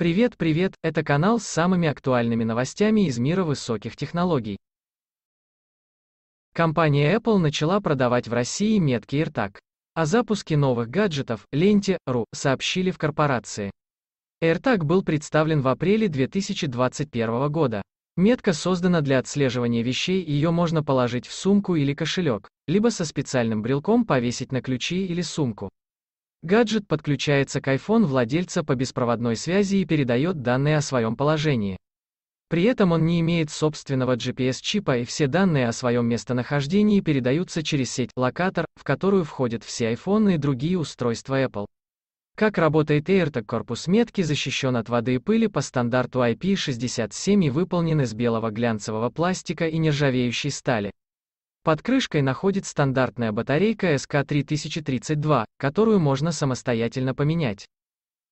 Привет, привет, это канал с самыми актуальными новостями из мира высоких технологий. Компания Apple начала продавать в России метки AirTag. О запуске новых гаджетов, ленте, .ру, сообщили в корпорации. AirTag был представлен в апреле 2021 года. Метка создана для отслеживания вещей, ее можно положить в сумку или кошелек, либо со специальным брелком повесить на ключи или сумку. Гаджет подключается к iPhone владельца по беспроводной связи и передает данные о своем положении. При этом он не имеет собственного GPS-чипа и все данные о своем местонахождении передаются через сеть «Локатор», в которую входят все iPhone и другие устройства Apple. Как работает AirTag корпус метки защищен от воды и пыли по стандарту IP67 и выполнен из белого глянцевого пластика и нержавеющей стали. Под крышкой находится стандартная батарейка sk 3032 которую можно самостоятельно поменять.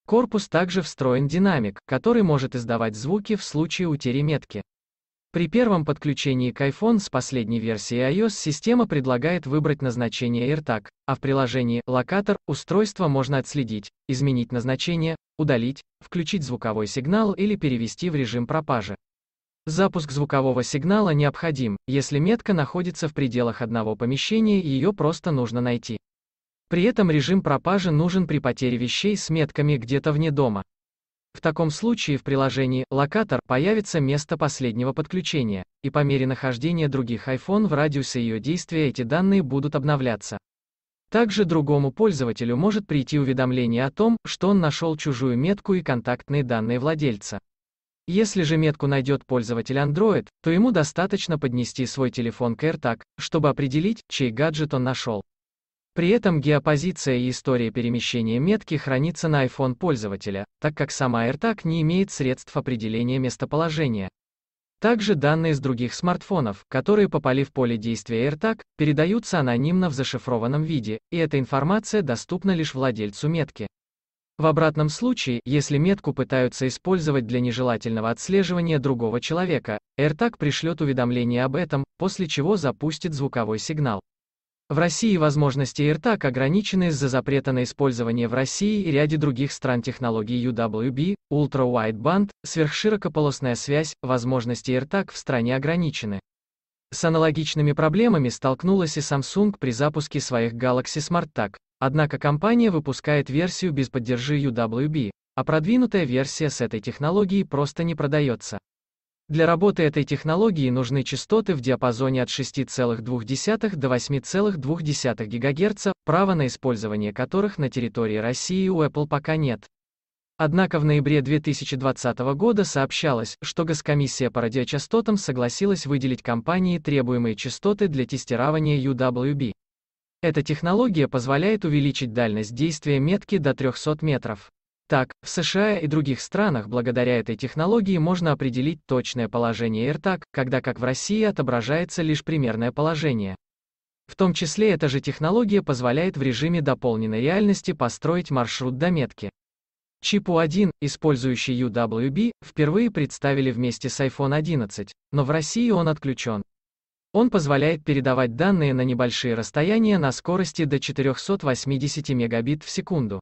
корпус также встроен динамик, который может издавать звуки в случае утери метки. При первом подключении к iPhone с последней версии iOS система предлагает выбрать назначение AirTag, а в приложении «Локатор» устройство можно отследить, изменить назначение, удалить, включить звуковой сигнал или перевести в режим пропажи. Запуск звукового сигнала необходим, если метка находится в пределах одного помещения и ее просто нужно найти. При этом режим пропажи нужен при потере вещей с метками где-то вне дома. В таком случае в приложении «Локатор» появится место последнего подключения, и по мере нахождения других iPhone в радиусе ее действия эти данные будут обновляться. Также другому пользователю может прийти уведомление о том, что он нашел чужую метку и контактные данные владельца. Если же метку найдет пользователь Android, то ему достаточно поднести свой телефон к AirTag, чтобы определить, чей гаджет он нашел. При этом геопозиция и история перемещения метки хранится на iPhone пользователя, так как сама AirTag не имеет средств определения местоположения. Также данные с других смартфонов, которые попали в поле действия AirTag, передаются анонимно в зашифрованном виде, и эта информация доступна лишь владельцу метки. В обратном случае, если метку пытаются использовать для нежелательного отслеживания другого человека, AirTag пришлет уведомление об этом, после чего запустит звуковой сигнал. В России возможности AirTag ограничены из-за запрета на использование в России и ряде других стран технологий UWB, Ultra Wideband, сверхширокополосная связь, возможности AirTag в стране ограничены. С аналогичными проблемами столкнулась и Samsung при запуске своих Galaxy SmartTag. Однако компания выпускает версию без поддержи UWB, а продвинутая версия с этой технологией просто не продается. Для работы этой технологии нужны частоты в диапазоне от 6,2 до 8,2 ГГц, права на использование которых на территории России у Apple пока нет. Однако в ноябре 2020 года сообщалось, что Госкомиссия по радиочастотам согласилась выделить компании требуемые частоты для тестирования UWB. Эта технология позволяет увеличить дальность действия метки до 300 метров. Так, в США и других странах благодаря этой технологии можно определить точное положение AirTag, когда как в России отображается лишь примерное положение. В том числе эта же технология позволяет в режиме дополненной реальности построить маршрут до метки. Чипу 1, использующий UWB, впервые представили вместе с iPhone 11, но в России он отключен. Он позволяет передавать данные на небольшие расстояния на скорости до 480 мегабит в секунду.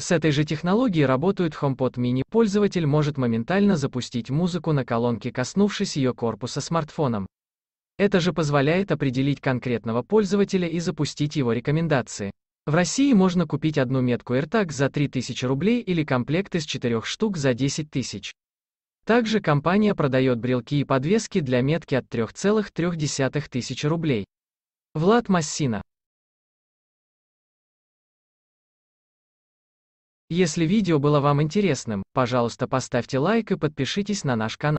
С этой же технологией работают HomePod Mini. Пользователь может моментально запустить музыку на колонке, коснувшись ее корпуса смартфоном. Это же позволяет определить конкретного пользователя и запустить его рекомендации. В России можно купить одну метку AirTag за 3000 рублей или комплект из 4 штук за 10 тысяч. Также компания продает брелки и подвески для метки от 3,3 тысячи рублей. Влад Массина. Если видео было вам интересным, пожалуйста поставьте лайк и подпишитесь на наш канал.